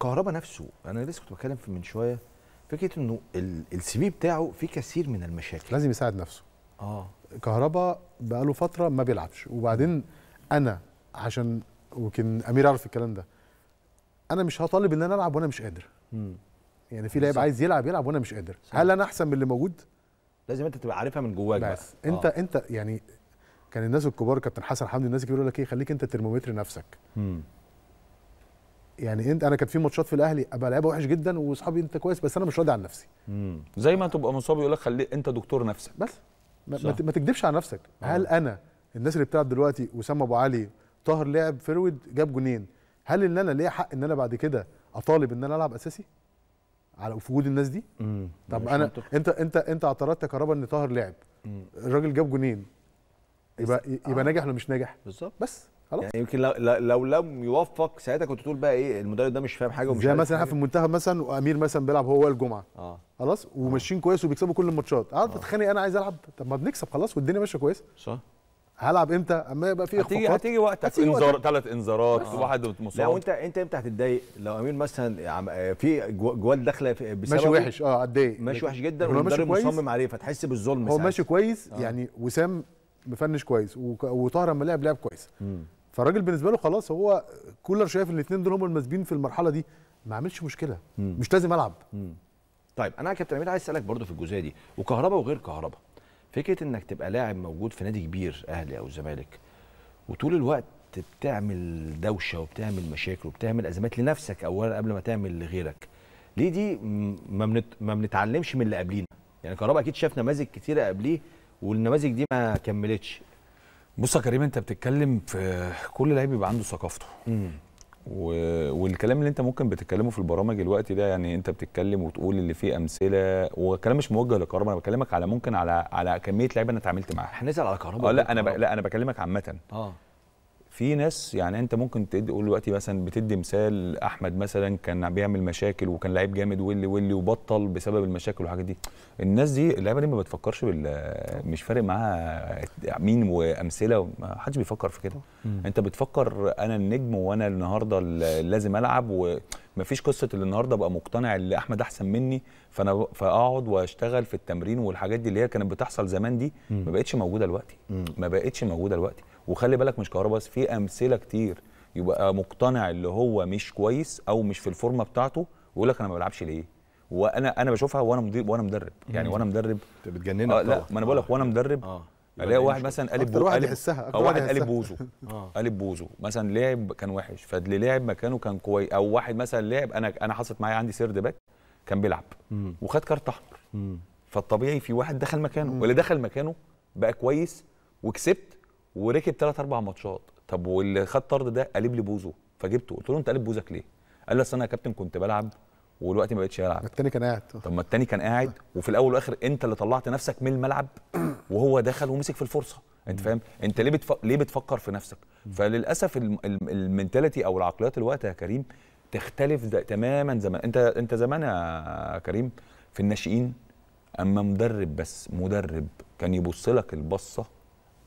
كهربا نفسه انا لسه كنت بتكلم من شويه فكره انه السي في بتاعه فيه كثير من المشاكل لازم يساعد نفسه اه كهربا بقاله فتره ما بيلعبش وبعدين انا عشان وكان امير يعرف الكلام ده انا مش هطالب ان انا العب وانا مش قادر مم. يعني في لاعب عايز يلعب يلعب وانا مش قادر صح. هل انا احسن من اللي موجود لازم انت تبقى عارفها من جواك بس بقى. انت آه. انت يعني كان الناس الكبار كابتن حسن حمدي الناس الكبيره يقول لك ايه خليك انت ترمومتر نفسك مم. يعني انت انا كانت في ماتشات في الاهلي ابقى لعيبه وحش جدا واصحابي انت كويس بس انا مش راضي عن نفسي مم. زي ما تبقى مصاب يقول لك خلي انت دكتور نفسك بس ما, صح. ما تكدبش على نفسك أوه. هل انا الناس اللي بتلعب دلوقتي وسام ابو علي طاهر لعب فرويد جاب جونين هل ان انا ليا حق ان انا بعد كده اطالب ان انا العب اساسي على في وجود الناس دي مم. طب انا انت انت انت اعترضت يا كهربا ان طاهر لعب الراجل جاب جونين يبقى يبقى آه. ناجح ولا مش ناجح بالظبط بس خلاص يعني يمكن لو, لو لم يوفق ساعتها كنت تقول بقى ايه المدرب ده مش فاهم حاجه ومش زي مثلا احنا في المنتخب مثلا وامير مثلا بيلعب هو الجمعه اه خلاص آه. وماشيين كويس وبيكسبوا كل الماتشات قعدت آه. اتخانق انا عايز العب طب ما بنكسب خلاص والدنيا ماشيه كويس صح هلعب امتى اما يبقى في هتيجي هتيجي وقت انذار ثلاث انذارات آه. واحد مصاب لو انت انت امتى هتتضايق لو امير مثلا في جوال داخله بسبب ماشي وحش اه هتضايق ماشي وحش جدا والمدرب مصمم عليه فتحس بالظلم هو ماشي كويس آه. يعني وسام مفنش كويس وطاهر لما لعب لعب كويس فالراجل بالنسبه له خلاص هو كولر شايف الاثنين دول هم المناسبين في المرحله دي ما عملش مشكله مم. مش لازم العب مم. طيب انا يا كابتن امير عايز اسالك برضو في الجزئيه دي وكهربا وغير كهربا فكره انك تبقى لاعب موجود في نادي كبير اهلي او الزمالك وطول الوقت بتعمل دوشه وبتعمل مشاكل وبتعمل ازمات لنفسك اولا قبل ما تعمل لغيرك ليه دي ما, منت... ما بنتعلمش من اللي قبلينا يعني كهربا اكيد شاف نماذج كتيره قبليه والنماذج دي ما كملتش بص يا كريم انت بتتكلم في كل لعيب بيبقى عنده ثقافته و... والكلام اللي انت ممكن بتتكلمه في البرامج الوقت ده يعني انت بتتكلم وتقول اللي فيه امثله والكلام مش موجه لكهرباء انا بكلمك على ممكن على على كميه لعيبه انا اتعاملت معاها هنسال على كهرباء اه لا انا ب... لا انا بكلمك عامه اه في ناس يعني انت ممكن تقول دلوقتي مثلا بتدي مثال احمد مثلا كان بيعمل مشاكل وكان لعيب جامد واللي واللي وبطل بسبب المشاكل والحاجات دي الناس دي اللعيبه دي ما بتفكرش بال مش فارق معاها مين وامثله ما حدش بيفكر في كده انت بتفكر انا النجم وانا النهارده لازم العب ومفيش قصه اللي النهارده ابقى مقتنع ان احمد احسن مني فانا فاقعد واشتغل في التمرين والحاجات دي اللي هي كانت بتحصل زمان دي ما بقتش موجوده دلوقتي ما بقتش موجوده دلوقتي وخلي بالك مش كهرباء بس في امثله كتير يبقى مقتنع اللي هو مش كويس او مش في الفورمه بتاعته ويقول لك انا ما بلعبش ليه وانا انا بشوفها وانا وانا مدرب يعني وانا مدرب انت بتجننك آه لا ما انا بقول لك وانا آه. مدرب آه. الاقي واحد مثلا قالب بوزو آه، واحد يحسها او واحد قالب بوزو آه. قالب بوزو مثلا لعب كان وحش فاللي لعب مكانه كان كويس او واحد مثلا لعب انا انا حصلت معايا عندي سيرد باك كان بيلعب وخد كارت احمر فالطبيعي في واحد دخل مكانه واللي دخل مكانه بقى كويس وكسبت وركب ثلاث اربع ماتشات طب واللي خد طرد ده قلب لي بوزه فجبته قلت له انت قلب بوزك ليه؟ قال لي اصل انا يا كابتن كنت بلعب ودلوقتي ما بقتش العب التاني كان قاعد طب ما التاني كان قاعد وفي الاول والاخر انت اللي طلعت نفسك من الملعب وهو دخل ومسك في الفرصه انت فاهم انت ليه بتف... ليه بتفكر في نفسك فللاسف المنتاليتي او العقليات الوقت يا كريم تختلف تماما زمان انت انت زمان يا كريم في الناشئين اما مدرب بس مدرب كان يبص لك البصه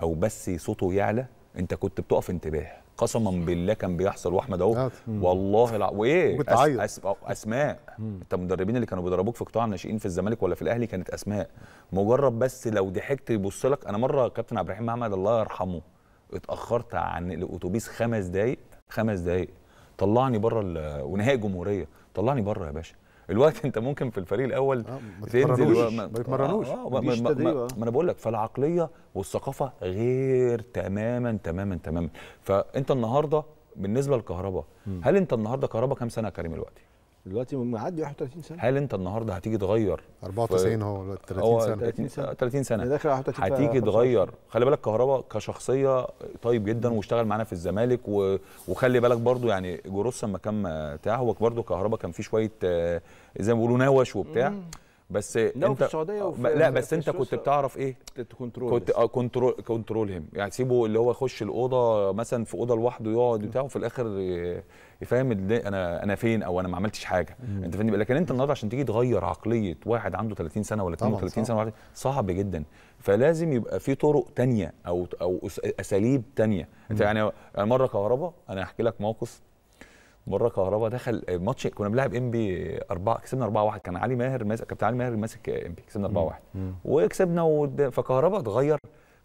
او بس صوته يعلى انت كنت بتقف انتباه قسما بالله كان بيحصل واحمد اهو نعم. والله الع... وايه أس... أس... اسماء انت المدربين اللي كانوا بيدربوك في قطاع الناشئين في الزمالك ولا في الاهلي كانت اسماء مجرد بس لو ضحكت يبص لك انا مره كابتن عبد الرحيم محمد الله يرحمه اتاخرت عن الاتوبيس خمس دقايق خمس دقايق طلعني بره ال... ونهائي جمهوريه طلعني بره يا باشا الوقت انت ممكن في الفريق الاول آه، ما تنزل آه، ما ما... آه، ما انا بقول لك فالعقليه والثقافه غير تماما تماما تماما فانت النهارده بالنسبه للكهرباء هل انت النهارده كهرباء كام سنه يا كريم دلوقتي؟ دلوقتي معدي 31 سنه هل انت النهارده هتيجي تغير 94 هو 30 سنه 30 سنه 30 سنه داخل 31 هتيجي تغير خلي بالك كهربا كشخصيه طيب جدا واشتغل معانا في الزمالك و... وخلي بالك برضو يعني جروس لما كان بتاع هو برضو كهربا كان فيه شويه آه، زي ما بيقولوا نوش وبتاع آه، بس انت في السعوديه وفي لا بس انت كنت بتعرف ايه كنترول كنت اه كنترول كنترول هم يعني سيبه اللي هو يخش الاوضه مثلا في اوضه لوحده يقعد بتاعه وفي الاخر يفهم انا انا فين او انا ما عملتش حاجه مم. انت فاهمني لكن انت النهارده عشان تيجي تغير عقليه واحد عنده 30 سنه ولا 32 سنه واحد صعب جدا فلازم يبقى في طرق تانية او او اساليب تانية انت يعني مره كهرباء انا هحكي لك موقف مره كهربا دخل ماتش كنا بنلعب ام بي 4 كسبنا 4-1 كان علي ماهر ماسك كابتن علي ماهر ماسك ام بي كسبنا 4-1 وكسبنا ود... فكهربا اتغير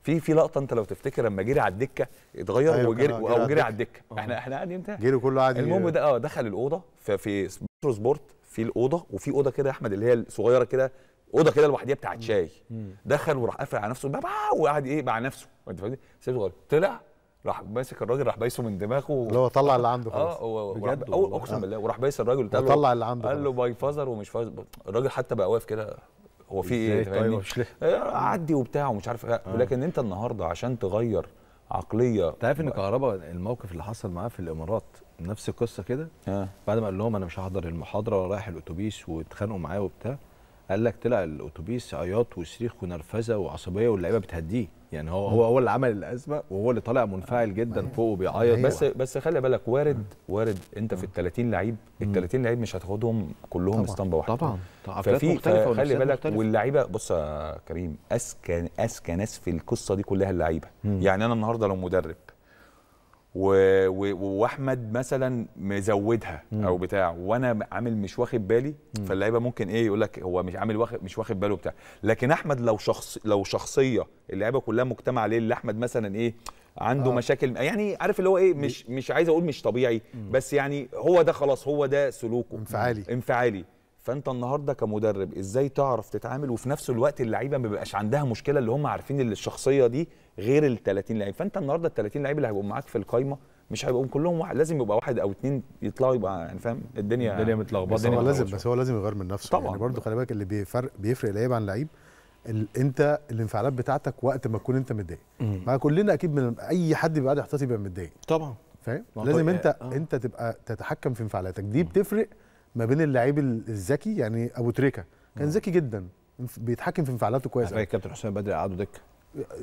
في في لقطه انت لو تفتكر لما جري على الدكه اتغير أيوة وجري او جري على الدكه احنا آه. احنا قاعدين امتى؟ جري كله قاعد المهم ده اه دخل الاوضه ففي سبورت سبورت في الاوضه وفي اوضه كده يا احمد اللي هي الصغيره كده اوضه كده لوحديها بتاعت شاي دخل وراح قافل على نفسه وقعد ايه مع نفسه انت فاهم طلع راح ماسك الراجل راح بايسه من دماغه اللي هو طلع اللي عنده آه، خلاص اه هو بجد اقسم بالله وراح بايس الراجل طلع اللي عنده قال له باي فازر ومش فازر الراجل حتى بقى واقف كده هو في ايه طيب، ليه آه، عدي وبتاع ومش عارف إيه. آه. لكن انت النهارده عشان تغير عقليه انت عارف ان كهربا الموقف اللي حصل معاه في الامارات نفس القصه كده بعد ما قال لهم انا مش هحضر المحاضره ورايح الاتوبيس واتخانقوا معاه وبتاع قال لك طلع الاتوبيس عياط وصريخ ونرفزه وعصبيه واللعيبه بتهديه يعني هو هو هو اللي عمل الازمه وهو اللي طالع منفعل جدا فوق وبيعيط بس أيوة. بس خلي بالك وارد وارد انت في ال 30 لعيب ال 30 لعيب مش هتاخدهم كلهم اسطمبه واحده طبعا طبعا ففي خلي بالك واللعيبه بص يا كريم اذكى اذكى ناس في القصه دي كلها اللعيبه يعني انا النهارده لو مدرب و... واحمد مثلا مزودها او بتاع وانا عامل مش واخد بالي فاللعيبه ممكن ايه يقول لك هو مش عامل واخد مش واخد باله بتاع لكن احمد لو شخص لو شخصيه اللعيبه كلها مجتمع عليه اللي احمد مثلا ايه عنده آه. مشاكل يعني عارف اللي هو ايه مش مش عايز اقول مش طبيعي بس يعني هو ده خلاص هو ده سلوكه انفعالي انفعالي فانت النهارده كمدرب ازاي تعرف تتعامل وفي نفس الوقت اللعيبه ما بيبقاش عندها مشكله اللي هم عارفين اللي الشخصيه دي غير ال 30 لعيب فانت النهارده ال 30 لعيب اللي هيبقوا معاك في القايمه مش هيبقوا كلهم واحد لازم يبقى واحد او اثنين يطلعوا يبقى يعني فاهم الدنيا الدنيا متلخبطه بس هو لازم بس هو لازم يغير من نفسه طبعا يعني برضه خلي بالك اللي بيفرق بيفرق لعيب عن لعيب انت الانفعالات بتاعتك وقت ما تكون انت متضايق ما كلنا اكيد من اي حد بيبقى قاعد احتياطي يبقى متضايق طبعا فاهم لازم انت آه. انت تبقى تتحكم في انفعالاتك دي بتفرق ما بين اللعيب الذكي يعني ابو تريكه كان آه. ذكي جدا بيتحكم في انفعالاته كويس قوي كابتن حسام بدري قعدوا دكه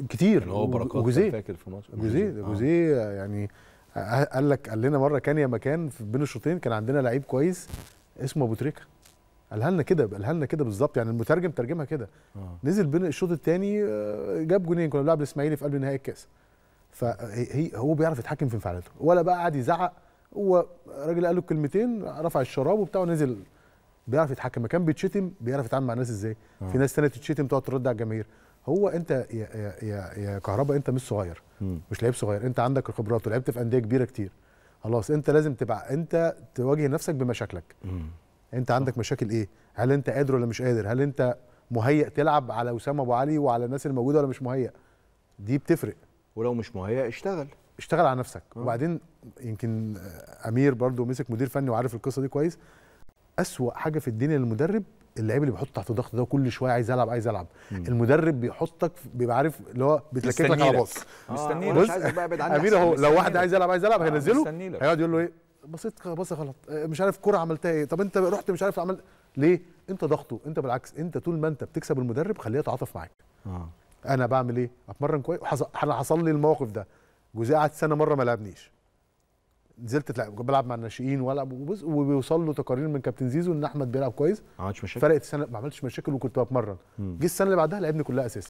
كتير يعني هو بركات وجوزيه فاكر في ماتش جوزيه جوزيه آه. يعني أه- قال لك قال لنا مره كان يا مكان بين الشوطين كان عندنا لعيب كويس اسمه ابو تريكه قالها لنا كده قالها لنا كده بالظبط يعني المترجم ترجمها كده آه. نزل بين الشوط الثاني آه، جاب جونين كنا بنلعب الاسماعيلي في قلب نهائي الكاس فهي هو بيعرف يتحكم في انفعالاته ولا بقى قعد يزعق هو راجل قال له كلمتين رفع الشراب وبتاع ونزل بيعرف يتحكم مكان بيتشتم بيعرف يتعامل مع الناس ازاي آه. في ناس ثانيه تتشتم تقعد ترد على الجماهير هو انت يا يا يا كهربا انت مش صغير م. مش لعيب صغير انت عندك الخبرات ولعبت في انديه كبيره كتير خلاص انت لازم تبقى انت تواجه نفسك بمشاكلك م. انت عندك مشاكل ايه هل انت قادر ولا مش قادر هل انت مهيئ تلعب على اسامه ابو علي وعلى الناس الموجوده ولا مش مهيئ دي بتفرق ولو مش مهيئ اشتغل اشتغل على نفسك وبعدين يمكن امير برضه مسك مدير فني وعارف القصه دي كويس اسوا حاجه في الدنيا للمدرب اللعيب اللي بيحط تحت ضغط ده كل شويه عايز العب عايز العب مم. المدرب بيحطك بيبقى عارف اللي هو بيتلكك لك على باص مستنيه آه، مش عايز بقى ابعد عنك امير اهو لو واحد عايز يلعب عايز يلعب آه، هينزله هيقعد يقول له ايه بصيت بصه غلط آه، مش عارف كره عملتها ايه طب انت رحت مش عارف عملت ليه انت ضغطه انت بالعكس انت طول ما انت بتكسب المدرب خليه يتعاطف معاك آه. انا بعمل ايه اتمرن كويس انا حصل لي الموقف ده جوزيه قعد سنه مره ما لعبنيش نزلت بلعب مع الناشئين ولا وبيوصل له تقارير من كابتن زيزو ان احمد بيلعب كويس ما عملتش مشاكل فرقت السنه ما عملتش مشاكل وكنت بتمرن جه السنه اللي بعدها لعبني كلها اساسي